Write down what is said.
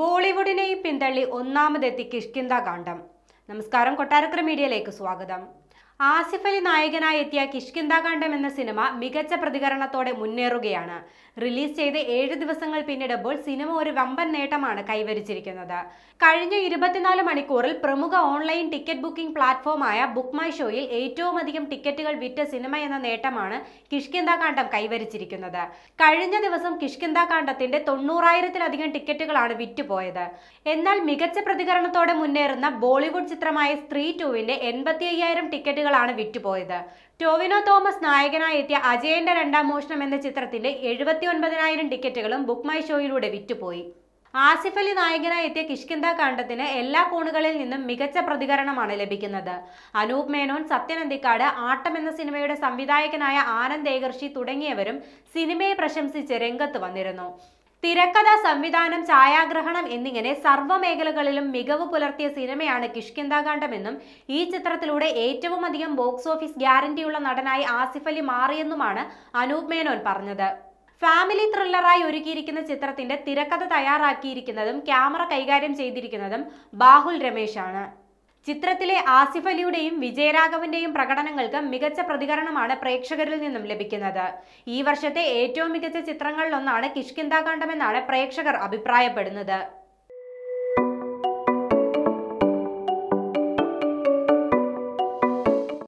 ബോളിവുഡിനെയും പിന്തള്ളി ഒന്നാമതെത്തി കിഷ്കിന്ത കാണ്ഡം നമസ്കാരം കൊട്ടാരക്കര മീഡിയയിലേക്ക് സ്വാഗതം ആസിഫ് അലി നായകനായി എത്തിയ കിഷ്കിന്താകാന്ഡം എന്ന സിനിമ മികച്ച പ്രതികരണത്തോടെ മുന്നേറുകയാണ് റിലീസ് ചെയ്ത് ഏഴ് ദിവസങ്ങൾ പിന്നിടുമ്പോൾ സിനിമ ഒരു വമ്പൻ നേട്ടമാണ് കൈവരിച്ചിരിക്കുന്നത് കഴിഞ്ഞ ഇരുപത്തിനാല് മണിക്കൂറിൽ പ്രമുഖ ഓൺലൈൻ ടിക്കറ്റ് ബുക്കിംഗ് പ്ലാറ്റ്ഫോമായ ബുക്ക് മൈ ഷോയിൽ ഏറ്റവും അധികം ടിക്കറ്റുകൾ വിറ്റ സിനിമ എന്ന നേട്ടമാണ് കിഷ്കിന്താകാന്ഡം കൈവരിച്ചിരിക്കുന്നത് കഴിഞ്ഞ ദിവസം കിഷ്കിന്താകാന്ഡത്തിന്റെ തൊണ്ണൂറായിരത്തിലധികം ടിക്കറ്റുകളാണ് വിറ്റുപോയത് എന്നാൽ മികച്ച പ്രതികരണത്തോടെ മുന്നേറുന്ന ബോളിവുഡ് ചിത്രമായ സ്ത്രീ ടുവിന്റെ എൺപത്തി അയ്യായിരം ടിക്കറ്റുകൾ ടിക്കറ്റുകളാണ് വിറ്റുപോയത് ടോവിനോ തോമസ് നായകനായി എത്തിയ അജയന്റെ രണ്ടാം മോഷണം എന്ന ചിത്രത്തിന്റെ എഴുപത്തി ഒൻപതിനായിരം ടിക്കറ്റുകളും ബുക്ക് മൈ ഷോയിലൂടെ വിറ്റുപോയി ആസിഫ് അലി നായകനായി എത്തിയ കിഷ്കിന്ത കാണ്ഡത്തിന് എല്ലാ കോണുകളിൽ നിന്നും മികച്ച പ്രതികരണമാണ് ലഭിക്കുന്നത് അനൂപ് മേനോൻ സത്യനന്ദിക്കാട് ആട്ടം എന്ന സിനിമയുടെ സംവിധായകനായ ആനന്ദ് ഏകർഷി തുടങ്ങിയവരും സിനിമയെ പ്രശംസിച്ച് രംഗത്ത് വന്നിരുന്നു തിരക്കഥ സംവിധാനം ഛായാഗ്രഹണം എന്നിങ്ങനെ സർവ്വമേഖലകളിലും മികവ് പുലർത്തിയ സിനിമയാണ് കിഷ്കിന്താകാന്ഡമെന്നും ഈ ചിത്രത്തിലൂടെ ഏറ്റവും അധികം ബോക്സ് ഓഫീസ് ഗ്യാരണ്ടിയുള്ള നടനായി ആസിഫ് അലി മാറിയെന്നുമാണ് അനൂപ് മേനോൻ പറഞ്ഞത് ഫാമിലി ത്രില്ലറായി ഒരുക്കിയിരിക്കുന്ന ചിത്രത്തിന്റെ തിരക്കഥ തയ്യാറാക്കിയിരിക്കുന്നതും ക്യാമറ കൈകാര്യം ചെയ്തിരിക്കുന്നതും ബാഹുൽ രമേശാണ് ചിത്രത്തിലെ ആസിഫ് അലിയുടെയും വിജയരാഘവന്റെയും പ്രകടനങ്ങൾക്ക് മികച്ച പ്രതികരണമാണ് പ്രേക്ഷകരിൽ നിന്നും ലഭിക്കുന്നത് ഈ വർഷത്തെ ഏറ്റവും മികച്ച ചിത്രങ്ങളിലൊന്നാണ് കിഷ്കിന്താകാന്ഡമെന്നാണ് പ്രേക്ഷകർ അഭിപ്രായപ്പെടുന്നത്